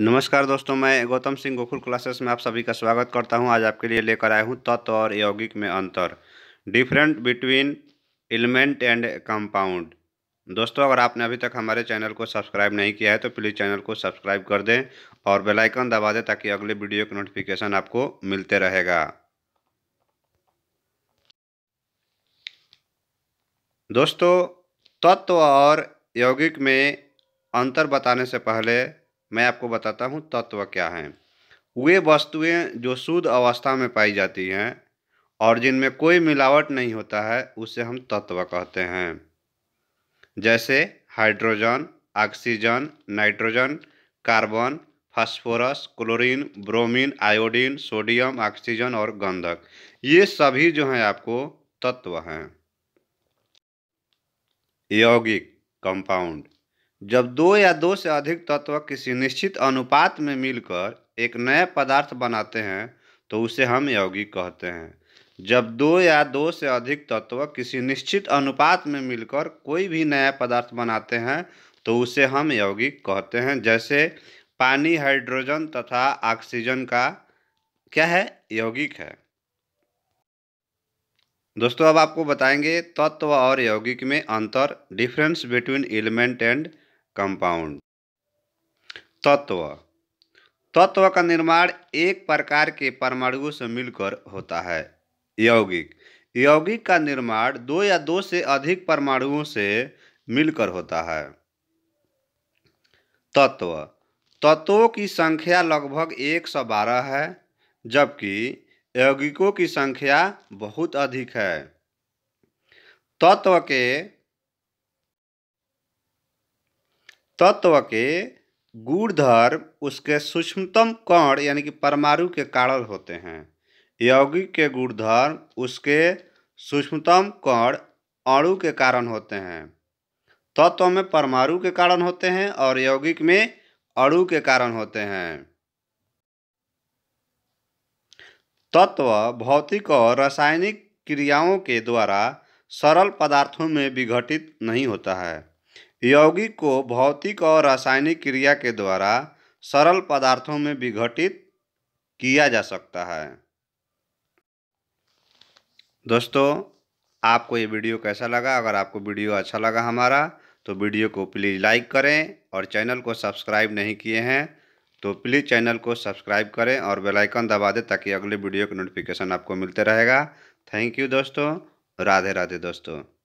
नमस्कार दोस्तों मैं गौतम सिंह गोकुल क्लासेस में आप सभी का स्वागत करता हूं आज आपके लिए लेकर आया हूं तत्व और यौगिक में अंतर different between element and compound दोस्तों अगर आपने अभी तक हमारे चैनल को सब्सक्राइब नहीं किया है तो प्लीज़ चैनल को सब्सक्राइब कर दें और बेलाइकन दबा दें ताकि अगले वीडियो की नोटिफिकेशन आपको मिलते रहेगा दोस्तों तत्व और यौगिक में अंतर बताने से पहले मैं आपको बताता हूँ तत्व क्या हैं वे वस्तुएं जो शुद्ध अवस्था में पाई जाती हैं और जिनमें कोई मिलावट नहीं होता है उसे हम तत्व कहते हैं जैसे hydrogen oxygen nitrogen carbon phosphorus chlorine bromine iodine sodium oxygen और गंधक ये सभी जो हैं आपको तत्व हैं यौगिक कंपाउंड जब दो या दो से अधिक तत्व किसी निश्चित अनुपात में मिलकर एक नए पदार्थ बनाते हैं तो उसे हम यौगिक कहते हैं जब दो या दो से अधिक तत्व किसी निश्चित अनुपात में मिलकर कोई भी नया पदार्थ बनाते हैं तो उसे हम यौगिक कहते हैं जैसे पानी हाइड्रोजन तथा ऑक्सीजन का क्या है यौगिक है दोस्तों अब आपको बताएंगे तत्व और यौगिक में अंतर difference between element and compound तत्व तत्व का निर्माण एक प्रकार के परमाणुओं से मिलकर होता है यौगिक यौगिक का निर्माण दो या दो से अधिक परमाणुओं से मिलकर होता है तत्व तत्वों की संख्या लगभग 112 है जबकि यौगिकों की संख्या बहुत अधिक है तत्व के तत्व के गूढ़धर्म उसके सूक्ष्मतम कण यानी कि परमाणु के कारण होते हैं यौगिक के गुणधर्म उसके सूक्ष्मतम कण अणु के कारण होते हैं तत्व में परमाणु के कारण होते हैं और यौगिक में अणु के कारण होते हैं तत्व भौतिक और रासायनिक क्रियाओं के द्वारा सरल पदार्थों में विघटित नहीं होता है यौगिक को भौतिक और रासायनिक क्रिया के द्वारा सरल पदार्थों में विघटित किया जा सकता है दोस्तों आपको ये वीडियो कैसा लगा अगर आपको वीडियो अच्छा लगा हमारा तो वीडियो को प्लीज़ लाइक करें और चैनल को सब्सक्राइब नहीं किए हैं तो प्लीज़ चैनल को सब्सक्राइब करें और बेल आइकन दबा दें ताकि अगले वीडियो का नोटिफिकेशन आपको मिलते रहेगा थैंक यू दोस्तों राधे राधे दोस्तों